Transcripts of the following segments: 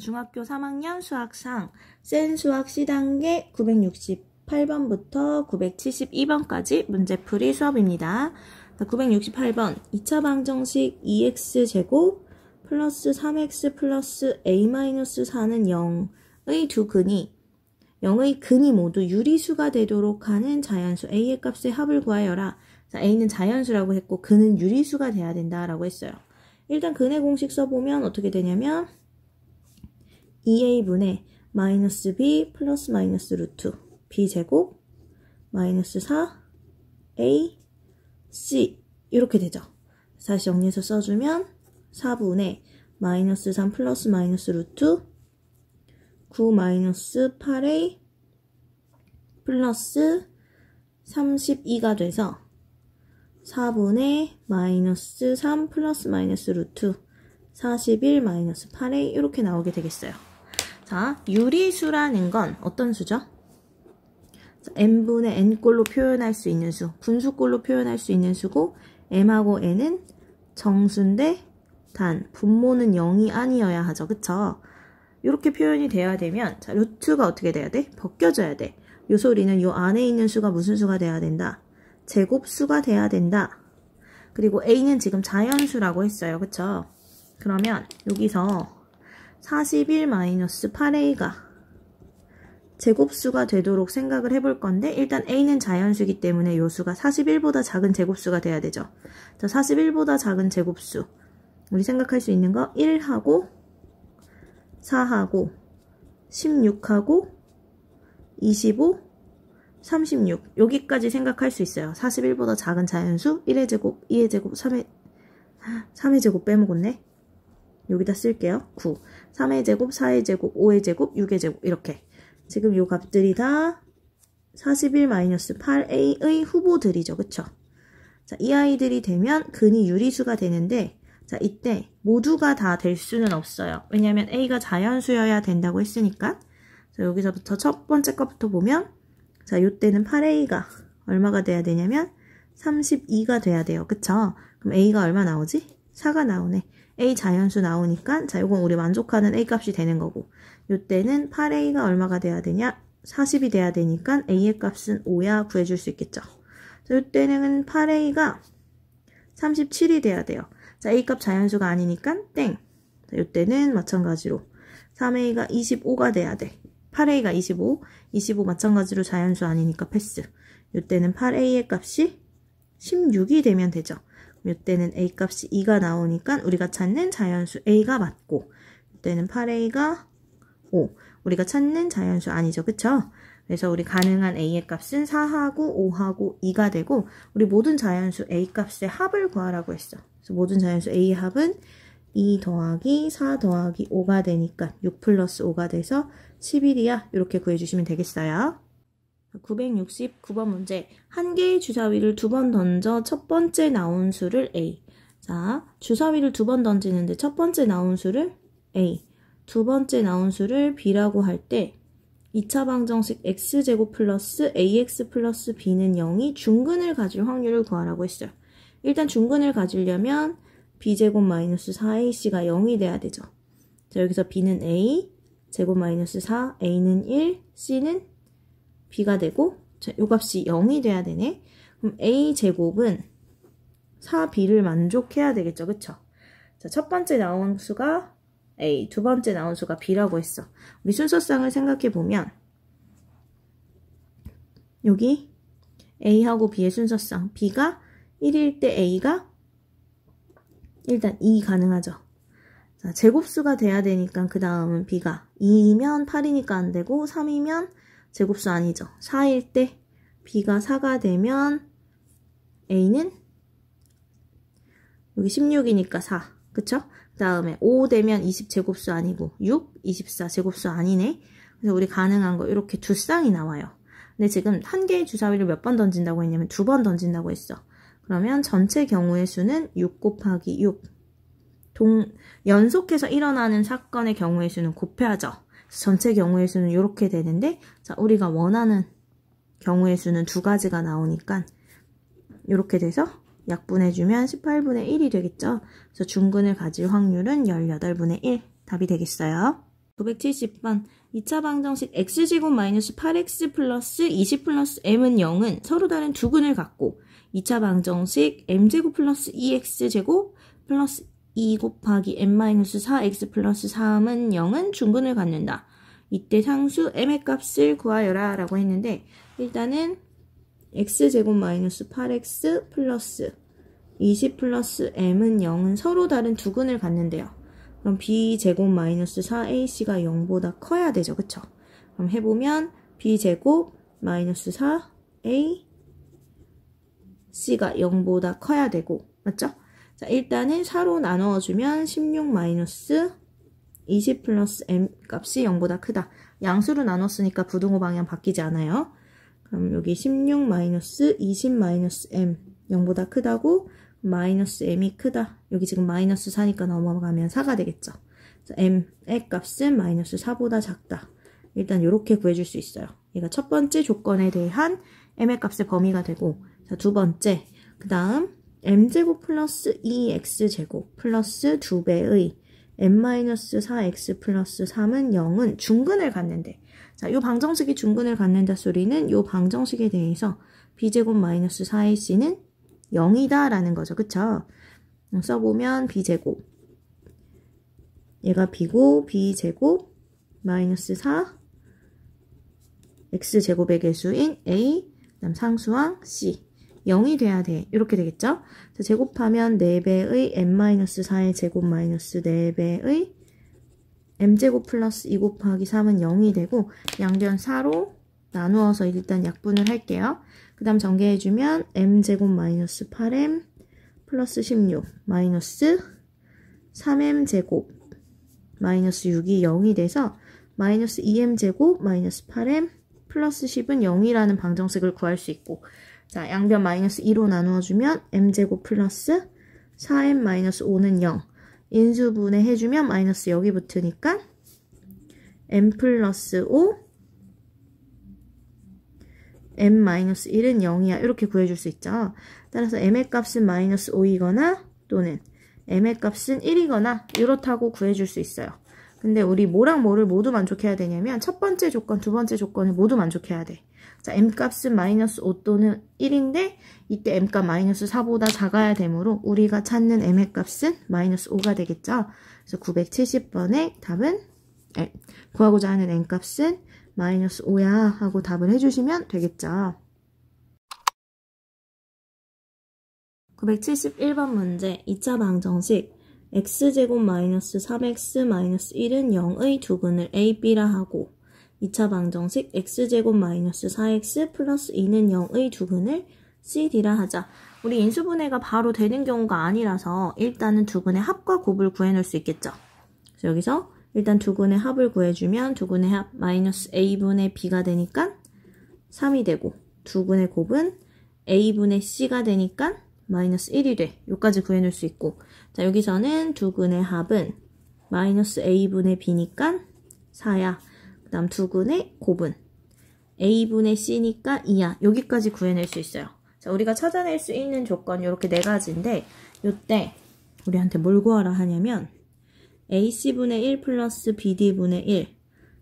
중학교 3학년 수학상 센 수학 C단계 968번부터 972번까지 문제풀이 수업입니다. 968번 2차 방정식 2x제곱 플러스 3x 플러스 a-4는 0의 두 근이 0의 근이 모두 유리수가 되도록 하는 자연수 a의 값의 합을 구하여라. 자, a는 자연수라고 했고 근은 유리수가 돼야 된다라고 했어요. 일단 근의 공식 써보면 어떻게 되냐면 2a분의 마이너스 b 플러스 마이너스 루트 b제곱 마이너스 4a c 이렇게 되죠. 다시 정리해서 써주면 4분의 마이너스 3 플러스 마이너스 루트 9 마이너스 8a 플러스 32가 돼서 4분의 마이너스 3 플러스 마이너스 루트 41 마이너스 8a 이렇게 나오게 되겠어요. 자, 유리수라는 건 어떤 수죠? n분의 n꼴로 표현할 수 있는 수, 분수꼴로 표현할 수 있는 수고 m하고 n은 정수인데 단 분모는 0이 아니어야 하죠. 그쵸? 이렇게 표현이 돼야 되면 자, 루트가 어떻게 돼야 돼? 벗겨져야 돼. 요 소리는 요 안에 있는 수가 무슨 수가 돼야 된다? 제곱수가 돼야 된다. 그리고 a는 지금 자연수라고 했어요. 그쵸? 그러면 여기서 41 마이너스 8a가 제곱수가 되도록 생각을 해볼 건데 일단 a는 자연수이기 때문에 요수가 41보다 작은 제곱수가 돼야 되죠. 자, 41보다 작은 제곱수 우리 생각할 수 있는 거 1하고 4하고 16하고 25, 36 여기까지 생각할 수 있어요. 41보다 작은 자연수 1의 제곱, 2의 제곱, 3의 3의 제곱 빼먹었네. 여기다 쓸게요. 9. 3의 제곱, 4의 제곱, 5의 제곱, 6의 제곱 이렇게 지금 요 값들이 다 41-8a의 후보들이죠. 그쵸? 자, 이 아이들이 되면 근이 유리수가 되는데 자, 이때 모두가 다 될 수는 없어요. 왜냐하면 a가 자연수여야 된다고 했으니까 자, 여기서부터 첫 번째 것부터 보면 자, 요때는 8a가 얼마가 돼야 되냐면 32가 돼야 돼요. 그쵸? 그럼 a가 얼마 나오지? 4가 나오네. A 자연수 나오니까 자 요건 우리 만족하는 A값이 되는 거고 요때는 8A가 얼마가 돼야 되냐 40이 돼야 되니까 A의 값은 5야 구해줄 수 있겠죠 자 요때는 8A가 37이 돼야 돼요 자 A값 자연수가 아니니까 땡 자, 요때는 마찬가지로 3A가 25가 돼야 돼 8A가 25 25 마찬가지로 자연수 아니니까 패스 요때는 8A의 값이 16이 되면 되죠 몇 대는 a값이 2가 나오니까 우리가 찾는 자연수 a가 맞고 이때는 8a가 5 우리가 찾는 자연수 아니죠 그쵸? 그래서 우리 가능한 a의 값은 4하고 5하고 2가 되고 우리 모든 자연수 a 값의 합을 구하라고 했어 그래서 모든 자연수 a의 합은 2 e 더하기 4 더하기 5가 되니까 6 플러스 5가 돼서 11이야 이렇게 구해주시면 되겠어요 969번 문제. 한 개의 주사위를 두 번 던져 첫 번째 나온 수를 A. 자, 주사위를 두 번 던지는데 첫 번째 나온 수를 A. 두 번째 나온 수를 B라고 할때 2차 방정식 X제곱 플러스 AX 플러스 B는 0이 중근을 가질 확률을 구하라고 했어요. 일단 중근을 가지려면 B제곱 마이너스 4AC가 0이 돼야 되죠. 자, 여기서 B는 A, 제곱 마이너스 4, A는 1, C는 b가 되고 자, 요 값이 0이 돼야 되네. 그럼 a 제곱은 4b를 만족해야 되겠죠. 그쵸? 자, 첫 번째 나온 수가 a, 두 번째 나온 수가 b라고 했어. 우리 순서상을 생각해 보면 여기 a하고 b의 순서상 b가 1일 때 a가 일단 2 가능하죠. 자, 제곱수가 돼야 되니까 그 다음은 b가 2면 이 8이니까 안 되고 3이면 제곱수 아니죠. 4일 때 B가 4가 되면 A는 여기 16이니까 4. 그쵸? 그 다음에 5 되면 20제곱수 아니고 6, 24제곱수 아니네. 그래서 우리 가능한 거 이렇게 두 쌍이 나와요. 근데 지금 한 개의 주사위를 몇 번 던진다고 했냐면 두 번 던진다고 했어. 그러면 전체 경우의 수는 6 곱하기 6. 동, 연속해서 일어나는 사건의 경우의 수는 곱해야죠. 전체 경우의 수는 이렇게 되는데 자 우리가 원하는 경우의 수는 두 가지가 나오니까 이렇게 돼서 약분해주면 18분의 1이 되겠죠. 그래서 중근을 가질 확률은 18분의 1 답이 되겠어요. 970번 2차 방정식 x제곱 마이너스 8x 플러스 20 플러스 m은 0은 서로 다른 두 근을 갖고 2차 방정식 m제곱 플러스 2x제곱 플러스 2 곱하기 n-4x 플러스 3은 0은 중근을 갖는다. 이때 상수 m의 값을 구하여라 라고 했는데 일단은 x제곱 마이너스 8x 플러스 20 플러스 m은 0은 서로 다른 두 근을 갖는데요. 그럼 b제곱 마이너스 4ac가 0보다 커야 되죠. 그쵸? 그럼 해보면 b제곱 마이너스 4a c가 0보다 커야 되고 맞죠? 자, 일단은 4로 나누어주면 16 마이너스 20 플러스 m 값이 0보다 크다. 양수로 나눴으니까 부등호 방향 바뀌지 않아요. 그럼 여기 16 마이너스 20 마이너스 m 0보다 크다고 마이너스 m이 크다. 여기 지금 마이너스 4니까 넘어가면 4가 되겠죠. 자, m의 값은 마이너스 4보다 작다. 일단 이렇게 구해줄 수 있어요. 얘가 첫 번째 조건에 대한 m의 값의 범위가 되고 자, 두 번째, 그 다음 m제곱 플러스 2x제곱 e 플러스 2배의 n-4x 플러스 3은 0은 중근을 갖는데 자, 이 방정식이 중근을 갖는다 소리는 이 방정식에 대해서 b제곱 마이너스 4의 c는 0이다 라는 거죠. 그쵸? 써보면 b제곱 얘가 b고 b제곱 마이너스 4 x제곱의 개수인 a 그다음 상수항 c 0이 돼야 돼. 이렇게 되겠죠? 자, 제곱하면 4배의 n-4의 제곱 마이너스 4배의 m제곱 플러스 2 곱하기 3은 0이 되고 양변 4로 나누어서 일단 약분을 할게요. 그 다음 전개해주면 m제곱 마이너스 8m 플러스 16 마이너스 3m제곱 마이너스 6이 0이 돼서 마이너스 2m제곱 마이너스 8m 플러스 10은 0이라는 방정식을 구할 수 있고 자, 양변 마이너스 2로 나누어주면 m제곱 플러스 4m 마이너스 5는 0. 인수분해 해주면 마이너스 여기 붙으니까 m 플러스 5 m 마이너스 1은 0이야. 이렇게 구해줄 수 있죠. 따라서 m의 값은 마이너스 5이거나 또는 m의 값은 1이거나 이렇다고 구해줄 수 있어요. 근데 우리 뭐랑 뭐를 모두 만족해야 되냐면 첫 번째 조건, 두 번째 조건을 모두 만족해야 돼. 자, m값은 마이너스 5 또는 1인데 이때 m값 마이너스 4보다 작아야 되므로 우리가 찾는 m의 값은 마이너스 5가 되겠죠. 그래서 970번의 답은 M, 네, 구하고자 하는 n값은 마이너스 5야 하고 답을 해주시면 되겠죠. 971번 문제 2차 방정식 x제곱 마이너스 3x 마이너스 1은 0의 두근을 a, b라 하고 2차 방정식 x제곱 마이너스 4x 플러스 2는 0의 두근을 cd라 하자. 우리 인수분해가 바로 되는 경우가 아니라서 일단은 두근의 합과 곱을 구해놓을 수 있겠죠. 그래서 여기서 일단 두근의 합을 구해주면 두근의 합 마이너스 a분의 b가 되니까 3이 되고 두근의 곱은 a분의 c가 되니까 마이너스 1이 돼. 여기까지 구해놓을 수 있고 자 여기서는 두근의 합은 마이너스 a분의 b니까 4야. 그 다음 두분의 곱은 a분의 c니까 2야 여기까지 구해낼 수 있어요 자 우리가 찾아낼 수 있는 조건 이렇게 네 가지인데 요때 우리한테 뭘 구하라 하냐면 ac분의 1 플러스 bd분의 1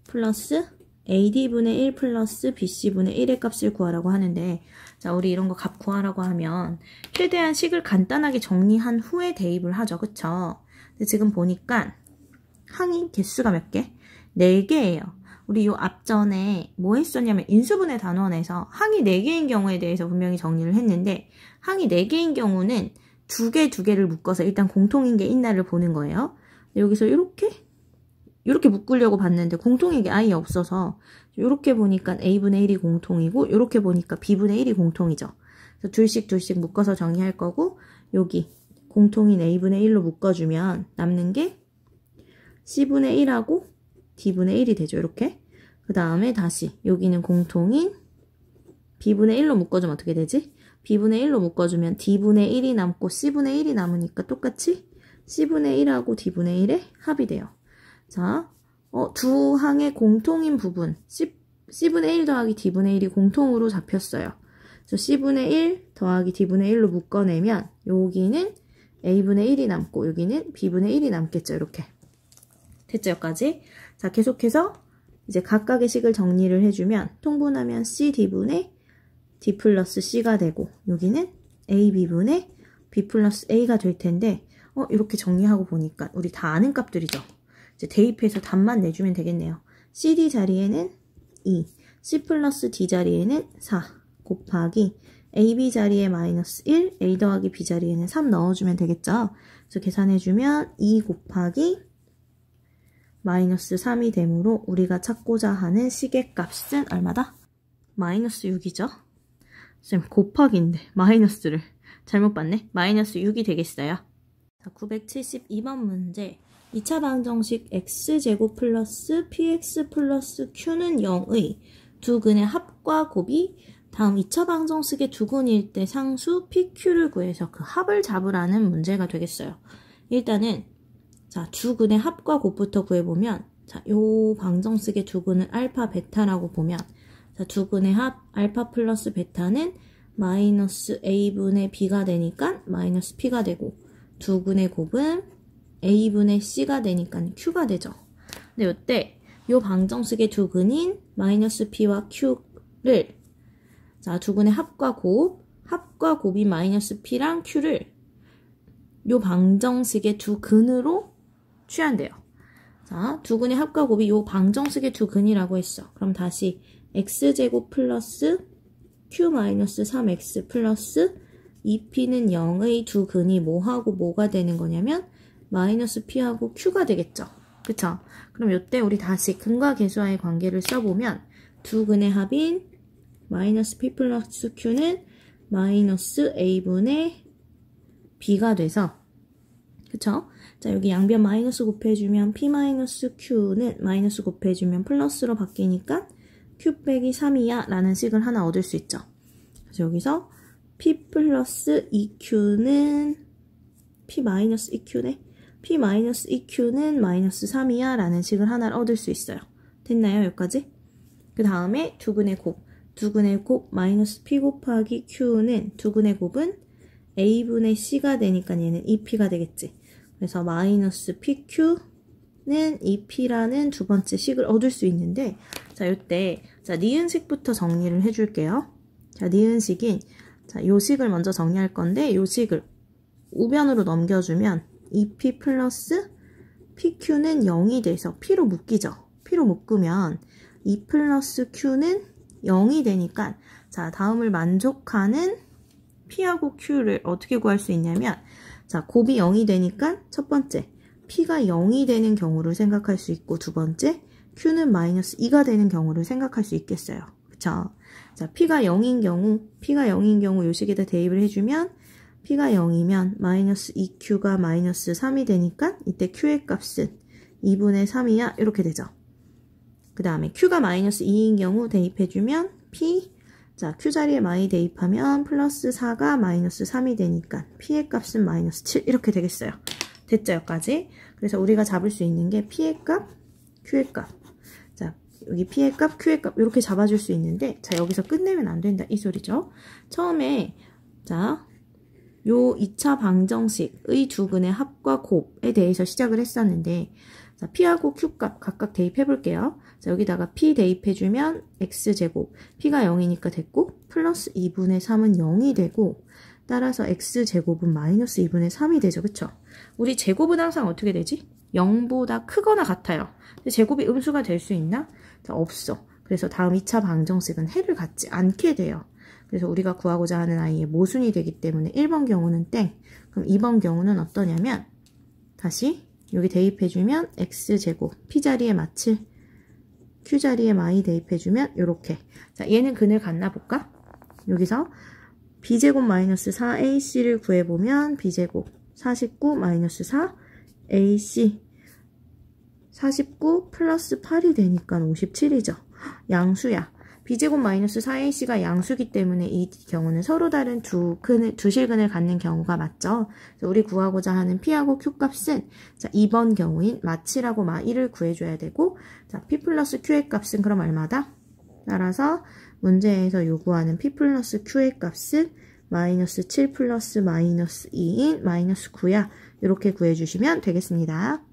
플러스 ad분의 1 플러스 bc분의 1의 값을 구하라고 하는데 자 우리 이런 거 값 구하라고 하면 최대한 식을 간단하게 정리한 후에 대입을 하죠 그쵸 근데 지금 보니까 항이 개수가 몇 개? 4개예요 우리 요 앞전에 뭐 했었냐면 인수분해 단원에서 항이 4개인 경우에 대해서 분명히 정리를 했는데 항이 4개인 경우는 두 개, 두 개를 묶어서 일단 공통인 게 있나를 보는 거예요. 여기서 이렇게 이렇게 묶으려고 봤는데 공통인 게 아예 없어서 이렇게 보니까 A분의 1이 공통이고 이렇게 보니까 B분의 1이 공통이죠. 그래서 둘씩 둘씩 묶어서 정리할 거고 여기 공통인 A분의 1로 묶어주면 남는 게 C분의 1하고 D분의 1이 되죠. 이렇게. 그 다음에 다시 여기는 공통인 B분의 1로 묶어주면 어떻게 되지? B분의 1로 묶어주면 D분의 1이 남고 C분의 1이 남으니까 똑같이 C분의 1하고 D분의 1의 합이 돼요. 자, 어, 두 항의 공통인 부분 C, C분의 1 더하기 D분의 1이 공통으로 잡혔어요. 그래서 C분의 1 더하기 D분의 1로 묶어내면 여기는 A분의 1이 남고 여기는 B분의 1이 남겠죠. 이렇게. 셋째 여까지 자, 계속해서 이제 각각의 식을 정리를 해주면 통분하면 C, D분의 D 플러스 C가 되고 여기는 A, B분의 B 플러스 A가 될 텐데 어, 이렇게 정리하고 보니까 우리 다 아는 값들이죠. 이제 대입해서 답만 내주면 되겠네요. CD 자리에는 2, C 플러스 D 자리에는 4 곱하기 AB 자리에 마이너스 1, A 더하기 B 자리에는 3 넣어주면 되겠죠. 그래서 계산해주면 2 곱하기 마이너스 3이 되므로 우리가 찾고자 하는 시계값은 얼마다? 마이너스 6이죠. 쌤 곱하기인데 마이너스를 잘못 봤네. 마이너스 6이 되겠어요. 자, 972번 문제. 2차 방정식 x제곱 플러스 px 플러스 q는 0의 두 근의 합과 곱이 다음 2차 방정식의 두 근일 때 상수 pq를 구해서 그 합을 잡으라는 문제가 되겠어요. 일단은 자, 주근의 합과 곱부터 구해보면 자, 요 방정식의 주근을 알파, 베타라고 보면 자, 주근의 합 알파 플러스 베타는 마이너스 a분의 b가 되니까 마이너스 p가 되고 두근의 곱은 a분의 c가 되니까 q가 되죠. 근데 이때 요 방정식의 두근인 마이너스 p와 q를 자, 두근의 합과 곱, 합과 곱이 마이너스 p랑 q를 요 방정식의 두 근으로 취한대요. 자, 두근의 합과 곱이 요 방정식의 두근이라고 했어. 그럼 다시 x제곱 플러스 q-3x 플러스 2p는 0의 두근이 뭐하고 뭐가 되는 거냐면 마이너스 p하고 q가 되겠죠. 그쵸? 그럼 이때 우리 다시 근과 계수와의 관계를 써보면 두근의 합인 마이너스 p 플러스 q는 마이너스 a분의 b가 돼서 그쵸? 자 여기 양변 마이너스 곱해주면 p 마이너스 q는 마이너스 곱해주면 플러스로 바뀌니까 q 빼기 3이야 라는 식을 하나 얻을 수 있죠. 그래서 여기서 p 플러스 2q는 e p 마이너스 2q네. E p 마이너스 2q는 e 마이너스 3이야 라는 식을 하나를 얻을 수 있어요. 됐나요? 여기까지? 그 다음에 두근의 곱. 두근의 곱 마이너스 p 곱하기 q는 두근의 곱은 a분의 c가 되니까 얘는 e p 가 되겠지. 그래서 마이너스 PQ는 e p 라는두 번째 식을 얻을 수 있는데 자 이때 자 니은식부터 정리를 해줄게요. 자 니은식인 자 요식을 먼저 정리할 건데 요식을 우변으로 넘겨주면 e p 플러스 PQ는 0이 돼서 P로 묶이죠. P로 묶으면 E 플러스 Q는 0이 되니까 자 다음을 만족하는 P하고 Q를 어떻게 구할 수 있냐면 자, 곱이 0이 되니까 첫 번째, P가 0이 되는 경우를 생각할 수 있고 두 번째, Q는 마이너스 2가 되는 경우를 생각할 수 있겠어요. 그쵸? 자, P가 0인 경우, P가 0인 경우 요 식에다 대입을 해주면 P가 0이면 마이너스 2Q가 e 마이너스 3이 되니까 이때 Q의 값은 2분의 3이야 이렇게 되죠. 그 다음에 Q가 마이너스 2인 경우 대입해주면 P 자, q 자리에 많이 대입하면 플러스 4가 마이너스 3이 되니까 p의 값은 마이너스 7 이렇게 되겠어요. 됐죠, 여기까지? 그래서 우리가 잡을 수 있는 게 p의 값, q의 값. 자, 여기 p의 값, q의 값 이렇게 잡아줄 수 있는데 자, 여기서 끝내면 안 된다 이 소리죠. 처음에 자, 요 2차 방정식의 두 근의 합과 곱에 대해서 시작을 했었는데 자, P하고 Q값 각각 대입해 볼게요. 자, 여기다가 p 대입해주면 x제곱, p가 0이니까 됐고 플러스 2분의 3은 0이 되고 따라서 x제곱은 마이너스 2분의 3이 되죠. 그쵸? 우리 제곱은 항상 어떻게 되지? 0보다 크거나 같아요. 제곱이 음수가 될 수 있나? 자, 없어. 그래서 다음 2차 방정식은 해를 갖지 않게 돼요. 그래서 우리가 구하고자 하는 아이의 모순이 되기 때문에 1번 경우는 땡. 그럼 2번 경우는 어떠냐면 다시 여기 대입해주면 x제곱, p자리에 마칠 q 자리에 많이 대입해주면 이렇게 자 얘는 그늘 같나 볼까? 여기서 b제곱 마이너스 4ac를 구해보면 b제곱 49 마이너스 4ac 49 플러스 8이 되니까 57이죠. 양수야. b제곱 마이너스 4ac가 양수기 때문에 이 경우는 서로 다른 두, 근을, 두 실근을 갖는 경우가 맞죠. 우리 구하고자 하는 p하고 q 값은 자, 2번 경우인 마치라고 마 1을 구해줘야 되고 자, p 플러스 q의 값은 그럼 얼마다? 따라서 문제에서 요구하는 p 플러스 q의 값은 마이너스 7 플러스 마이너스 2인 마이너스 9야. 이렇게 구해주시면 되겠습니다.